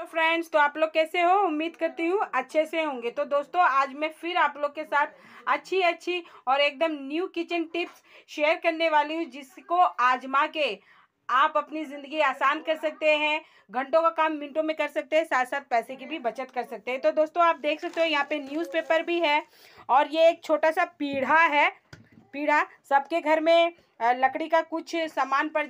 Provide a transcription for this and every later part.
तो फ्रेंड्स तो आप लोग कैसे हो उम्मीद करती हूँ अच्छे से होंगे तो दोस्तों आज मैं फिर आप लोग के साथ अच्छी अच्छी और एकदम न्यू किचन टिप्स शेयर करने वाली हूँ जिसको आजमा के आप अपनी ज़िंदगी आसान कर सकते हैं घंटों का काम मिनटों में कर सकते हैं साथ साथ पैसे की भी बचत कर सकते हैं तो दोस्तों आप देख सकते हो यहाँ पे न्यूज़पेपर भी है और ये एक छोटा सा पीढ़ा है पीढ़ा सबके घर में लकड़ी का कुछ सामान पर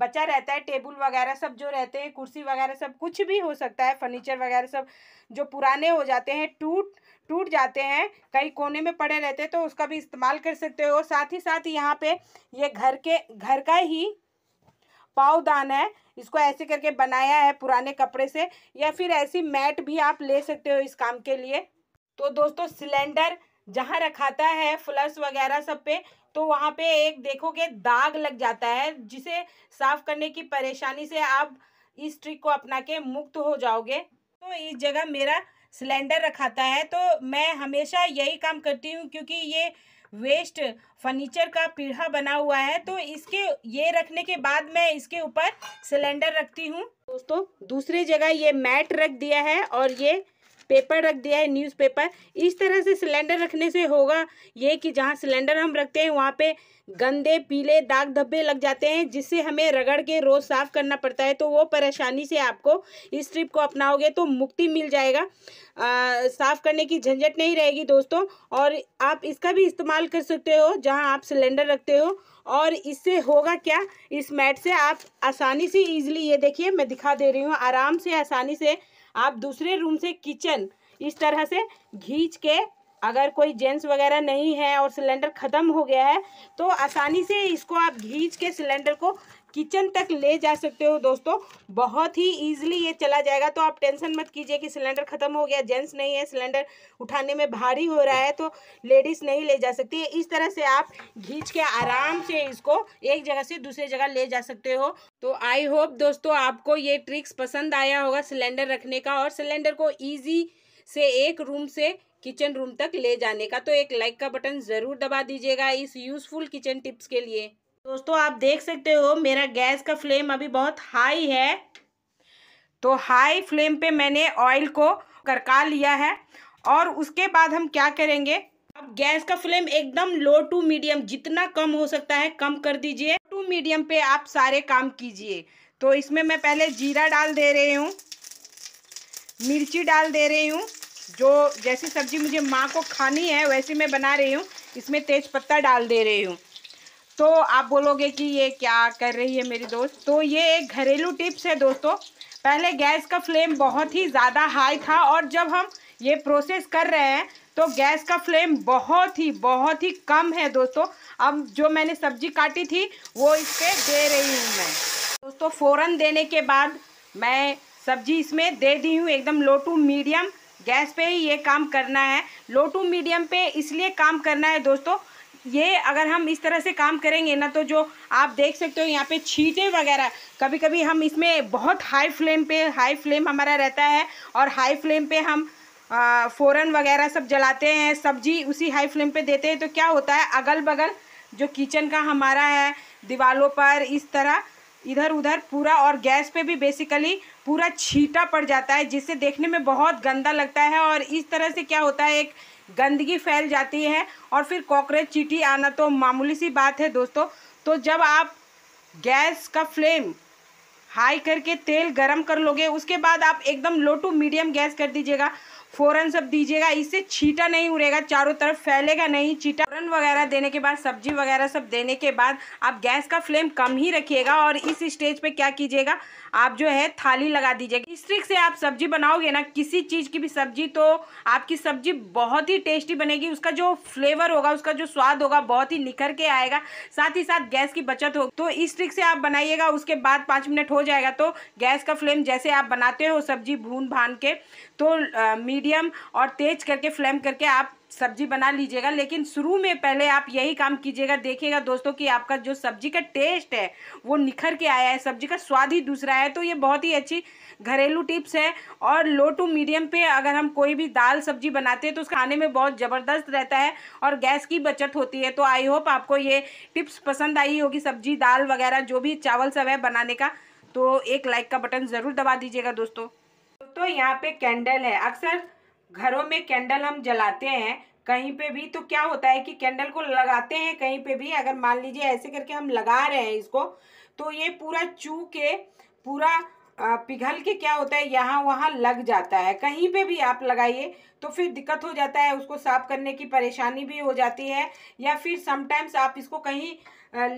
बचा रहता है टेबल वगैरह सब जो रहते हैं कुर्सी वगैरह सब कुछ भी हो सकता है फर्नीचर वगैरह सब जो पुराने हो जाते हैं टूट टूट जाते हैं कहीं कोने में पड़े रहते हैं तो उसका भी इस्तेमाल कर सकते हो और साथ ही साथ यहाँ पे ये घर के घर का ही पावदान है इसको ऐसे करके बनाया है पुराने कपड़े से या फिर ऐसी मैट भी आप ले सकते हो इस काम के लिए तो दोस्तों सिलेंडर जहाँ रखाता है फ्लश वगैरह सब पे तो वहाँ पे एक देखोगे दाग लग जाता है जिसे साफ करने की परेशानी से आप इस ट्रिक को अपना के मुक्त हो जाओगे तो इस जगह मेरा सिलेंडर रखाता है तो मैं हमेशा यही काम करती हूँ क्योंकि ये वेस्ट फर्नीचर का पीढ़ा बना हुआ है तो इसके ये रखने के बाद मैं इसके ऊपर सिलेंडर रखती हूँ दोस्तों दूसरी जगह ये मैट रख दिया है और ये पेपर रख दिया है न्यूज़पेपर इस तरह से सिलेंडर रखने से होगा ये कि जहाँ सिलेंडर हम रखते हैं वहाँ पे गंदे पीले दाग धब्बे लग जाते हैं जिससे हमें रगड़ के रोज़ साफ़ करना पड़ता है तो वो परेशानी से आपको इस ट्रिप को अपनाओगे तो मुक्ति मिल जाएगा साफ़ करने की झंझट नहीं रहेगी दोस्तों और आप इसका भी इस्तेमाल कर सकते हो जहाँ आप सिलेंडर रखते हो और इससे होगा क्या इस मैट से आप आसानी से ईजिली ये देखिए मैं दिखा दे रही हूँ आराम से आसानी से आप दूसरे रूम से किचन इस तरह से घींच के अगर कोई जेंट्स वगैरह नहीं है और सिलेंडर ख़त्म हो गया है तो आसानी से इसको आप घींच के सिलेंडर को किचन तक ले जा सकते हो दोस्तों बहुत ही ईजिली ये चला जाएगा तो आप टेंशन मत कीजिए कि सिलेंडर ख़त्म हो गया जेंट्स नहीं है सिलेंडर उठाने में भारी हो रहा है तो लेडीज़ नहीं ले जा सकती है इस तरह से आप घींच के आराम से इसको एक जगह से दूसरी जगह ले जा सकते हो तो आई होप दोस्तों आपको ये ट्रिक्स पसंद आया होगा सिलेंडर रखने का और सिलेंडर को ईजी से एक रूम से किचन रूम तक ले जाने का तो एक लाइक का बटन ज़रूर दबा दीजिएगा इस यूज़फुल किचन टिप्स के लिए दोस्तों आप देख सकते हो मेरा गैस का फ्लेम अभी बहुत हाई है तो हाई फ्लेम पे मैंने ऑयल को करका लिया है और उसके बाद हम क्या करेंगे अब गैस का फ्लेम एकदम लो टू मीडियम जितना कम हो सकता है कम कर दीजिए टू मीडियम पे आप सारे काम कीजिए तो इसमें मैं पहले जीरा डाल दे रही हूँ मिर्ची डाल दे रही हूँ जो जैसी सब्जी मुझे माँ को खानी है वैसी मैं बना रही हूँ इसमें तेज़ पत्ता डाल दे रही हूँ तो आप बोलोगे कि ये क्या कर रही है मेरी दोस्त तो ये एक घरेलू टिप्स है दोस्तों पहले गैस का फ्लेम बहुत ही ज़्यादा हाई था और जब हम ये प्रोसेस कर रहे हैं तो गैस का फ्लेम बहुत ही बहुत ही कम है दोस्तों अब जो मैंने सब्जी काटी थी वो इस पर दे रही हूँ मैं दोस्तों फ़ौरन देने के बाद मैं सब्जी इसमें दे दी हूँ एकदम लो टू मीडियम गैस पे ही ये काम करना है लो टू मीडियम पे इसलिए काम करना है दोस्तों ये अगर हम इस तरह से काम करेंगे ना तो जो आप देख सकते हो यहाँ पे छीटे वगैरह कभी कभी हम इसमें बहुत हाई फ्लेम पे हाई फ्लेम हमारा रहता है और हाई फ्लेम पे हम फ़ौरन वगैरह सब जलाते हैं सब्जी उसी हाई फ्लेम पे देते हैं तो क्या होता है अगल बगल जो किचन का हमारा है दीवारों पर इस तरह इधर उधर पूरा और गैस पे भी बेसिकली पूरा छीटा पड़ जाता है जिससे देखने में बहुत गंदा लगता है और इस तरह से क्या होता है एक गंदगी फैल जाती है और फिर कॉकरोच चीटी आना तो मामूली सी बात है दोस्तों तो जब आप गैस का फ्लेम हाई करके तेल गरम कर लोगे उसके बाद आप एकदम लो टू मीडियम गैस कर दीजिएगा फ़ौरन सब दीजिएगा इससे छीटा नहीं उड़ेगा चारों तरफ फैलेगा नहीं छीटा फ़ौरन वगैरह देने के बाद सब्जी वगैरह सब देने के बाद आप गैस का फ्लेम कम ही रखिएगा और इस स्टेज पे क्या कीजिएगा आप जो है थाली लगा दीजिएगा इस ट्रिक से आप सब्जी बनाओगे ना किसी चीज़ की भी सब्जी तो आपकी सब्जी बहुत ही टेस्टी बनेगी उसका जो फ्लेवर होगा उसका जो स्वाद होगा बहुत ही निखर के आएगा साथ ही साथ गैस की बचत होगी तो इस ट्रिक से आप बनाइएगा उसके बाद पाँच मिनट हो जाएगा तो गैस का फ्लेम जैसे आप बनाते हो सब्जी भून भान के तो मीडियम और तेज करके फ्लेम करके आप सब्जी बना लीजिएगा लेकिन शुरू में पहले आप यही काम कीजिएगा देखिएगा दोस्तों कि आपका जो सब्जी का टेस्ट है वो निखर के आया है सब्जी का स्वाद ही दूसरा है तो ये बहुत ही अच्छी घरेलू टिप्स है और लो टू मीडियम पे अगर हम कोई भी दाल सब्जी बनाते हैं तो उस खाने में बहुत ज़बरदस्त रहता है और गैस की बचत होती है तो आई होप आपको ये टिप्स पसंद आई होगी सब्जी दाल वगैरह जो भी चावल सब है बनाने का तो एक लाइक का बटन ज़रूर दबा दीजिएगा दोस्तों दोस्तों यहाँ पे कैंडल है अक्सर घरों में कैंडल हम जलाते हैं कहीं पे भी तो क्या होता है कि कैंडल को लगाते हैं कहीं पे भी अगर मान लीजिए ऐसे करके हम लगा रहे हैं इसको तो ये पूरा चू के पूरा पिघल के क्या होता है यहाँ वहाँ लग जाता है कहीं पे भी आप लगाइए तो फिर दिक्कत हो जाता है उसको साफ करने की परेशानी भी हो जाती है या फिर समटाइम्स आप इसको कहीं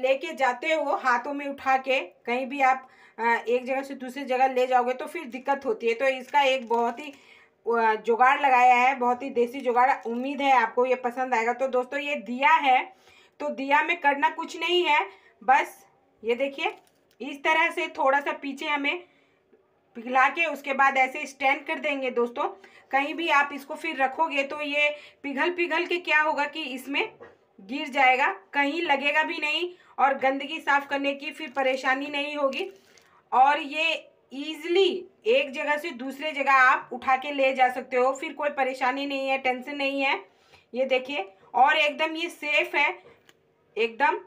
लेके जाते हो हाथों में उठा के कहीं भी आप एक जगह से दूसरी जगह ले जाओगे तो फिर दिक्कत होती है तो इसका एक बहुत ही जुगाड़ लगाया है बहुत ही देसी जुगाड़ उम्मीद है आपको ये पसंद आएगा तो दोस्तों ये दिया है तो दिया में करना कुछ नहीं है बस ये देखिए इस तरह से थोड़ा सा पीछे हमें पिघला के उसके बाद ऐसे स्टैंड कर देंगे दोस्तों कहीं भी आप इसको फिर रखोगे तो ये पिघल पिघल के क्या होगा कि इसमें गिर जाएगा कहीं लगेगा भी नहीं और गंदगी साफ़ करने की फिर परेशानी नहीं होगी और ये ईजिली एक जगह से दूसरे जगह आप उठा के ले जा सकते हो फिर कोई परेशानी नहीं है टेंशन नहीं है ये देखिए और एकदम ये सेफ है एकदम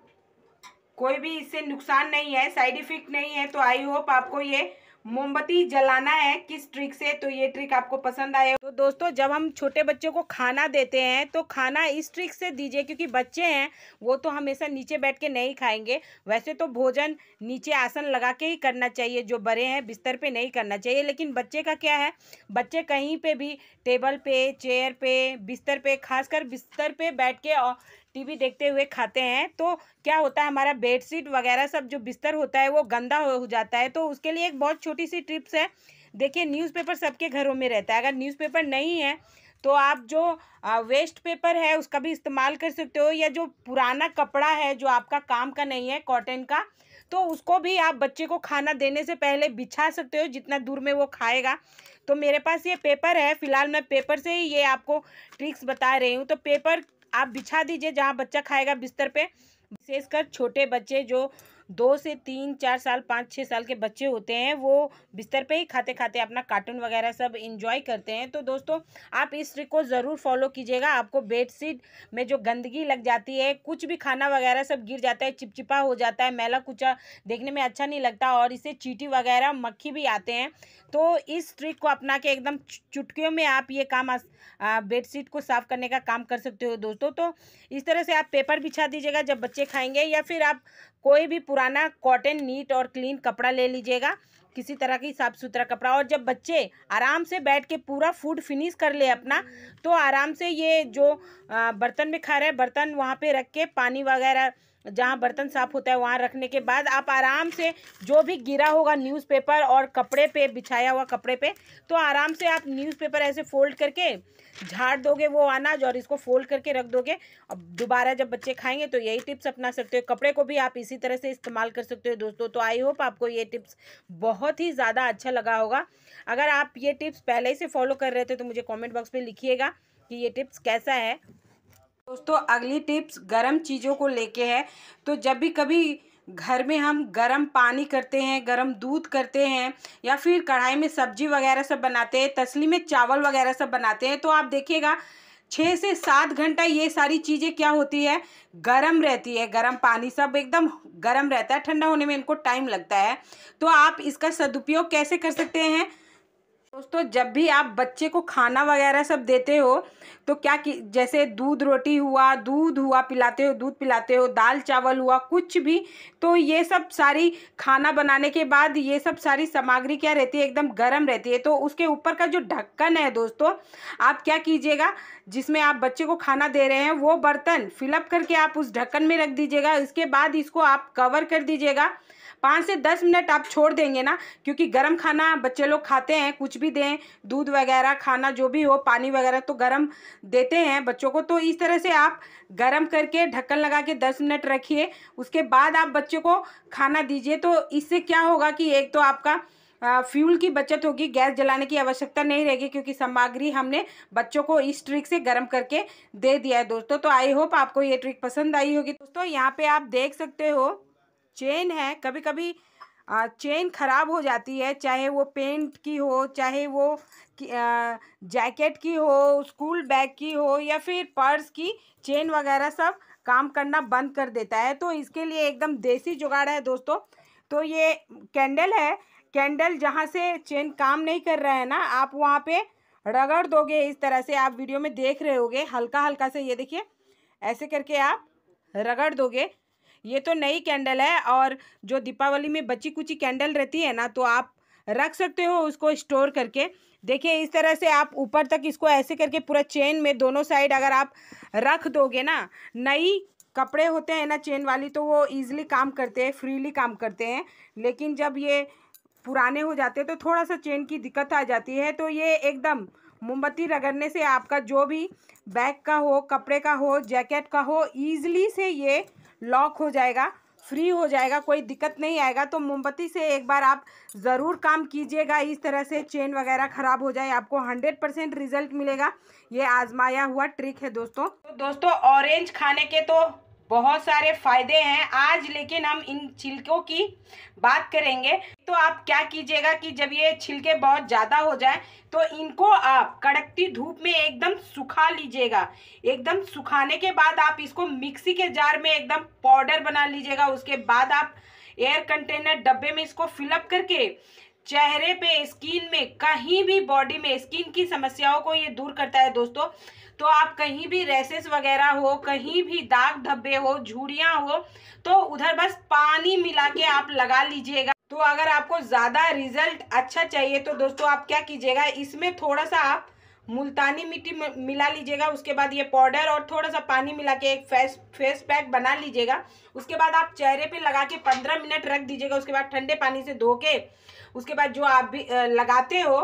कोई भी इससे नुकसान नहीं है साइड इफेक्ट नहीं है तो आई होप आपको ये मोमबत्ती जलाना है किस ट्रिक से तो ये ट्रिक आपको पसंद आए तो दोस्तों जब हम छोटे बच्चों को खाना देते हैं तो खाना इस ट्रिक से दीजिए क्योंकि बच्चे हैं वो तो हमेशा नीचे बैठ के नहीं खाएंगे वैसे तो भोजन नीचे आसन लगा के ही करना चाहिए जो बड़े हैं बिस्तर पे नहीं करना चाहिए लेकिन बच्चे का क्या है बच्चे कहीं पर भी टेबल पे चेयर पे बिस्तर पे खासकर बिस्तर पर बैठ के और टीवी देखते हुए खाते हैं तो क्या होता है हमारा बेडशीट वगैरह सब जो बिस्तर होता है वो गंदा हो जाता है तो उसके लिए एक बहुत छोटी सी ट्रिप्स है देखिए न्यूज़पेपर सबके घरों में रहता है अगर न्यूज़पेपर नहीं है तो आप जो वेस्ट पेपर है उसका भी इस्तेमाल कर सकते हो या जो पुराना कपड़ा है जो आपका काम का नहीं है कॉटन का तो उसको भी आप बच्चे को खाना देने से पहले बिछा सकते हो जितना दूर में वो खाएगा तो मेरे पास ये पेपर है फिलहाल मैं पेपर से ही ये आपको ट्रिक्स बता रही हूँ तो पेपर आप बिछा दीजिए जहाँ बच्चा खाएगा बिस्तर पे विशेषकर छोटे बच्चे जो दो से तीन चार साल पाँच छः साल के बच्चे होते हैं वो बिस्तर पे ही खाते खाते अपना कार्टून वगैरह सब इंजॉय करते हैं तो दोस्तों आप इस ट्रिक को ज़रूर फॉलो कीजिएगा आपको बेडशीट में जो गंदगी लग जाती है कुछ भी खाना वगैरह सब गिर जाता है चिपचिपा हो जाता है मैला कुचा देखने में अच्छा नहीं लगता और इससे चीटी वगैरह मक्खी भी आते हैं तो इस ट्रिक को अपना के एकदम चुटकियों में आप ये काम बेडशीट को साफ़ करने का काम कर सकते हो दोस्तों तो इस तरह से आप पेपर बिछा दीजिएगा जब बच्चे खाएंगे या फिर आप कोई भी पुराना कॉटन नीट और क्लीन कपड़ा ले लीजिएगा किसी तरह की साफ़ सुथरा कपड़ा और जब बच्चे आराम से बैठ के पूरा फूड फिनिश कर ले अपना तो आराम से ये जो बर्तन में खा रहे हैं बर्तन वहाँ पे रख के पानी वगैरह जहाँ बर्तन साफ होता है वहाँ रखने के बाद आप आराम से जो भी गिरा होगा न्यूज़पेपर और कपड़े पे बिछाया हुआ कपड़े पे तो आराम से आप न्यूज़पेपर ऐसे फोल्ड करके झाड़ दोगे वो अनाज और इसको फोल्ड करके रख दोगे अब दोबारा जब बच्चे खाएंगे तो यही टिप्स अपना सकते हो कपड़े को भी आप इसी तरह से इस्तेमाल कर सकते हो दोस्तों तो आई होप आपको ये टिप्स बहुत ही ज़्यादा अच्छा लगा होगा अगर आप ये टिप्स पहले ही से फॉलो कर रहे थे तो मुझे कॉमेंट बॉक्स में लिखिएगा कि ये टिप्स कैसा है दोस्तों अगली टिप्स गर्म चीज़ों को लेके है तो जब भी कभी घर में हम गरम पानी करते हैं गरम दूध करते हैं या फिर कढ़ाई में सब्जी वगैरह सब बनाते हैं तसली में चावल वगैरह सब बनाते हैं तो आप देखिएगा छः से सात घंटा ये सारी चीज़ें क्या होती है गरम रहती है गरम पानी सब एकदम गरम रहता है ठंडा होने में इनको टाइम लगता है तो आप इसका सदुपयोग कैसे कर सकते हैं दोस्तों जब भी आप बच्चे को खाना वगैरह सब देते हो तो क्या कि जैसे दूध रोटी हुआ दूध हुआ पिलाते हो दूध पिलाते हो दाल चावल हुआ कुछ भी तो ये सब सारी खाना बनाने के बाद ये सब सारी सामग्री क्या रहती है एकदम गर्म रहती है तो उसके ऊपर का जो ढक्कन है दोस्तों आप क्या कीजिएगा जिसमें आप बच्चे को खाना दे रहे हैं वो बर्तन फिलअप करके आप उस ढक्कन में रख दीजिएगा इसके बाद इसको आप कवर कर दीजिएगा पाँच से दस मिनट आप छोड़ देंगे ना क्योंकि गर्म खाना बच्चे लोग खाते हैं कुछ भी दें दूध वगैरह खाना जो भी हो पानी वगैरह तो गर्म देते हैं बच्चों को तो इस तरह से आप गर्म करके ढक्कन लगा के दस मिनट रखिए उसके बाद आप बच्चे को खाना दीजिए तो इससे क्या होगा कि एक तो आपका फ्यूल की बचत होगी गैस जलाने की आवश्यकता नहीं रहेगी क्योंकि सामग्री हमने बच्चों को इस ट्रिक से गर्म करके दे दिया है दोस्तों तो आई होप आपको ये ट्रिक पसंद आई होगी दोस्तों यहाँ पे आप देख सकते हो चेन है कभी कभी चेन ख़राब हो जाती है चाहे वो पेंट की हो चाहे वो जैकेट की हो स्कूल बैग की हो या फिर पर्स की चेन वगैरह सब काम करना बंद कर देता है तो इसके लिए एकदम देसी जुगाड़ है दोस्तों तो ये कैंडल है कैंडल जहाँ से चेन काम नहीं कर रहा है ना आप वहाँ पे रगड़ दोगे इस तरह से आप वीडियो में देख रहे होगे हल्का हल्का से ये देखिए ऐसे करके आप रगड़ दोगे ये तो नई कैंडल है और जो दीपावली में बची कुची कैंडल रहती है ना तो आप रख सकते हो उसको स्टोर करके देखिए इस तरह से आप ऊपर तक इसको ऐसे करके पूरा चेन में दोनों साइड अगर आप रख दोगे ना नई कपड़े होते हैं ना चेन वाली तो वो ईजिली काम करते हैं फ्रीली काम करते हैं लेकिन जब ये पुराने हो जाते हैं तो थोड़ा सा चेन की दिक्कत आ जाती है तो ये एकदम मोमबत्ती रगड़ने से आपका जो भी बैग का हो कपड़े का हो जैकेट का हो ईजिली से ये लॉक हो जाएगा फ्री हो जाएगा कोई दिक्कत नहीं आएगा तो मोमबत्ती से एक बार आप ज़रूर काम कीजिएगा इस तरह से चेन वगैरह ख़राब हो जाए आपको हंड्रेड परसेंट रिजल्ट मिलेगा ये आजमाया हुआ ट्रिक है दोस्तों तो दोस्तों ऑरेंज खाने के तो बहुत सारे फायदे हैं आज लेकिन हम इन छिलकों की बात करेंगे तो आप क्या कीजिएगा कि जब ये छिलके बहुत ज़्यादा हो जाए तो इनको आप कड़कती धूप में एकदम सुखा लीजिएगा एकदम सुखाने के बाद आप इसको मिक्सी के जार में एकदम पाउडर बना लीजिएगा उसके बाद आप एयर कंटेनर डब्बे में इसको फिलअप करके चेहरे पे स्किन में कहीं भी बॉडी में स्किन की समस्याओं को ये दूर करता है दोस्तों तो आप कहीं भी रेसेस वगैरह हो कहीं भी दाग धब्बे हो झूड़ियाँ हो तो उधर बस पानी मिला के आप लगा लीजिएगा तो अगर आपको ज़्यादा रिजल्ट अच्छा चाहिए तो दोस्तों आप क्या कीजिएगा इसमें थोड़ा सा आप मुल्तानी मिट्टी मिला लीजिएगा उसके बाद ये पाउडर और थोड़ा सा पानी मिला के एक फेस फेस पैक बना लीजिएगा उसके बाद आप चेहरे पे लगा के पंद्रह मिनट रख दीजिएगा उसके बाद ठंडे पानी से धो के उसके बाद जो आप भी लगाते हो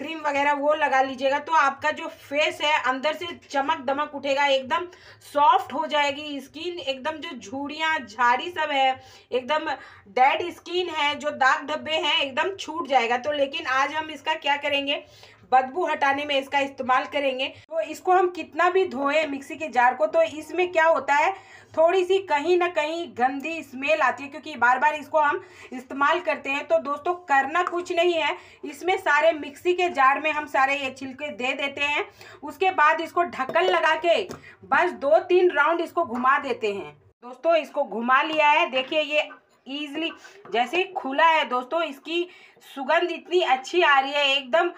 क्रीम वगैरह वो लगा लीजिएगा तो आपका जो फेस है अंदर से चमक दमक उठेगा एकदम सॉफ्ट हो जाएगी स्किन एकदम जो झूड़ियाँ झाड़ी सब है एकदम डेड स्किन है जो दाग धब्बे हैं एकदम छूट जाएगा तो लेकिन आज हम इसका क्या करेंगे बदबू हटाने में इसका इस्तेमाल करेंगे तो इसको हम कितना भी धोए मिक्सी के जार को तो इसमें क्या होता है थोड़ी सी कहीं ना कहीं गंदी स्मेल आती है क्योंकि बार बार इसको हम इस्तेमाल करते हैं तो दोस्तों करना कुछ नहीं है इसमें सारे मिक्सी के जार में हम सारे ये छिलके दे देते हैं उसके बाद इसको ढक्कन लगा के बस दो तीन राउंड इसको घुमा देते हैं दोस्तों इसको घुमा लिया है देखिए ये ईजिली जैसे खुला है दोस्तों इसकी सुगंध इतनी अच्छी आ रही है एकदम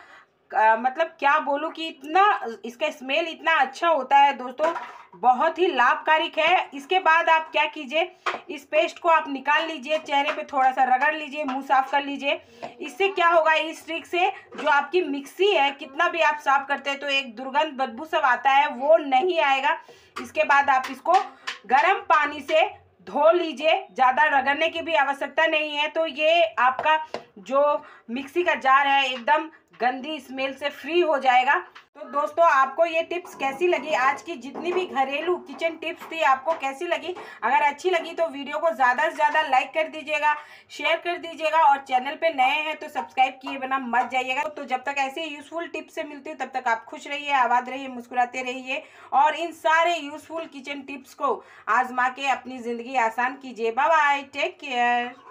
आ, मतलब क्या बोलूँ कि इतना इसका स्मेल इतना अच्छा होता है दोस्तों बहुत ही लाभकारिक है इसके बाद आप क्या कीजिए इस पेस्ट को आप निकाल लीजिए चेहरे पे थोड़ा सा रगड़ लीजिए मुंह साफ कर लीजिए इससे क्या होगा इस ट्रिक से जो आपकी मिक्सी है कितना भी आप साफ करते हैं तो एक दुर्गंध बदबू सब आता है वो नहीं आएगा इसके बाद आप इसको गर्म पानी से धो लीजिए ज़्यादा रगड़ने की भी आवश्यकता नहीं है तो ये आपका जो मिक्सी का जार है एकदम गंदी स्मेल से फ्री हो जाएगा तो दोस्तों आपको ये टिप्स कैसी लगी आज की जितनी भी घरेलू किचन टिप्स थी आपको कैसी लगी अगर अच्छी लगी तो वीडियो को ज़्यादा से ज़्यादा लाइक कर दीजिएगा शेयर कर दीजिएगा और चैनल पे नए हैं तो सब्सक्राइब किए बिना मत जाइएगा तो जब तक ऐसे यूज़फुल टिप्स से मिलती हो तब तक आप खुश रहिए आबाद रहिए मुस्कुराते रहिए और इन सारे यूज़फुल किचन टिप्स को आजमा के अपनी ज़िंदगी आसान कीजिए बाय टेक केयर